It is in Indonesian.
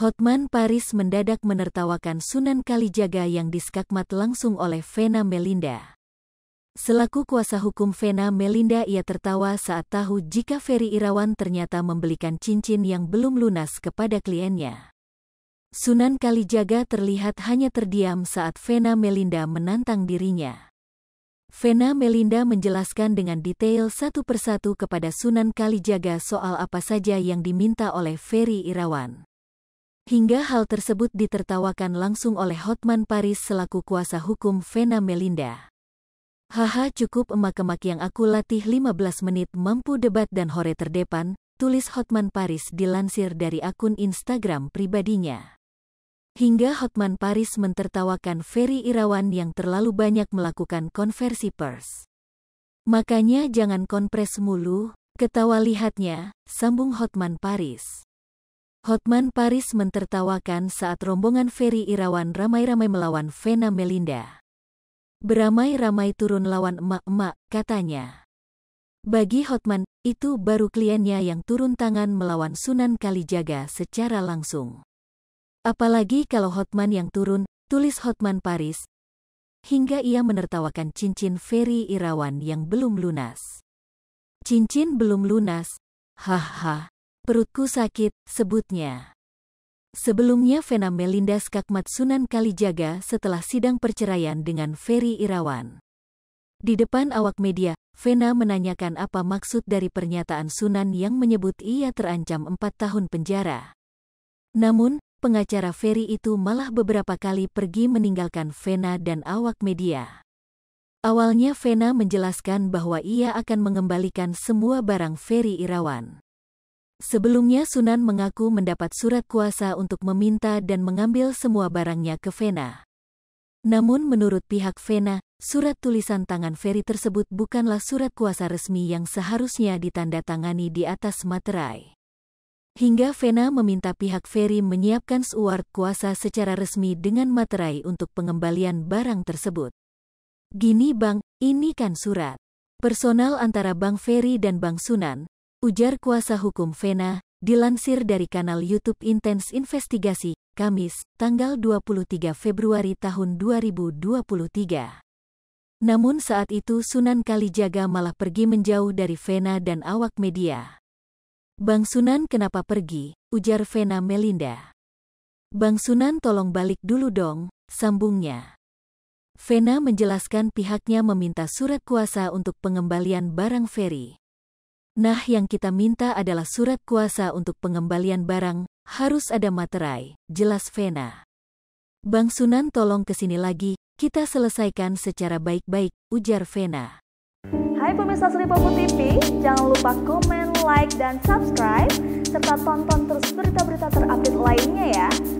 Hotman Paris mendadak menertawakan Sunan Kalijaga yang diskakmat langsung oleh Vena Melinda. Selaku kuasa hukum Vena Melinda ia tertawa saat tahu jika Ferry Irawan ternyata membelikan cincin yang belum lunas kepada kliennya. Sunan Kalijaga terlihat hanya terdiam saat Vena Melinda menantang dirinya. Vena Melinda menjelaskan dengan detail satu persatu kepada Sunan Kalijaga soal apa saja yang diminta oleh Ferry Irawan. Hingga hal tersebut ditertawakan langsung oleh Hotman Paris selaku kuasa hukum Vena Melinda. Haha cukup emak-emak yang aku latih 15 menit mampu debat dan hore terdepan, tulis Hotman Paris dilansir dari akun Instagram pribadinya. Hingga Hotman Paris mentertawakan Ferry Irawan yang terlalu banyak melakukan konversi pers. Makanya jangan konpres mulu, ketawa lihatnya, sambung Hotman Paris. Hotman Paris mentertawakan saat rombongan Ferry Irawan ramai-ramai melawan Vena Melinda. Beramai-ramai turun lawan emak-emak, katanya. Bagi Hotman, itu baru kliennya yang turun tangan melawan Sunan Kalijaga secara langsung. Apalagi kalau Hotman yang turun, tulis Hotman Paris, hingga ia menertawakan cincin Ferry Irawan yang belum lunas. Cincin belum lunas, haha. Perutku sakit, sebutnya. Sebelumnya Vena Melinda skakmat Sunan Kalijaga setelah sidang perceraian dengan Ferry Irawan. Di depan awak media, Vena menanyakan apa maksud dari pernyataan Sunan yang menyebut ia terancam empat tahun penjara. Namun, pengacara Ferry itu malah beberapa kali pergi meninggalkan Vena dan awak media. Awalnya Vena menjelaskan bahwa ia akan mengembalikan semua barang Ferry Irawan. Sebelumnya Sunan mengaku mendapat surat kuasa untuk meminta dan mengambil semua barangnya ke Vena. Namun menurut pihak Vena, surat tulisan tangan Ferry tersebut bukanlah surat kuasa resmi yang seharusnya ditandatangani di atas materai. Hingga Vena meminta pihak Ferry menyiapkan suart kuasa secara resmi dengan materai untuk pengembalian barang tersebut. Gini Bang, ini kan surat. Personal antara Bang Ferry dan Bang Sunan, Ujar kuasa hukum Vena, dilansir dari kanal YouTube Intens Investigasi, Kamis, tanggal 23 Februari tahun 2023. Namun saat itu Sunan Kalijaga malah pergi menjauh dari Vena dan awak media. Bang Sunan kenapa pergi? ujar Vena Melinda. Bang Sunan tolong balik dulu dong, sambungnya. Vena menjelaskan pihaknya meminta surat kuasa untuk pengembalian barang feri. Nah yang kita minta adalah surat kuasa untuk pengembalian barang, harus ada materai, jelas Vena. Bang Sunan tolong kesini lagi, kita selesaikan secara baik-baik, ujar Vena. Hai pemirsa Sripopo TV, jangan lupa komen, like, dan subscribe, serta tonton terus berita-berita terupdate lainnya ya.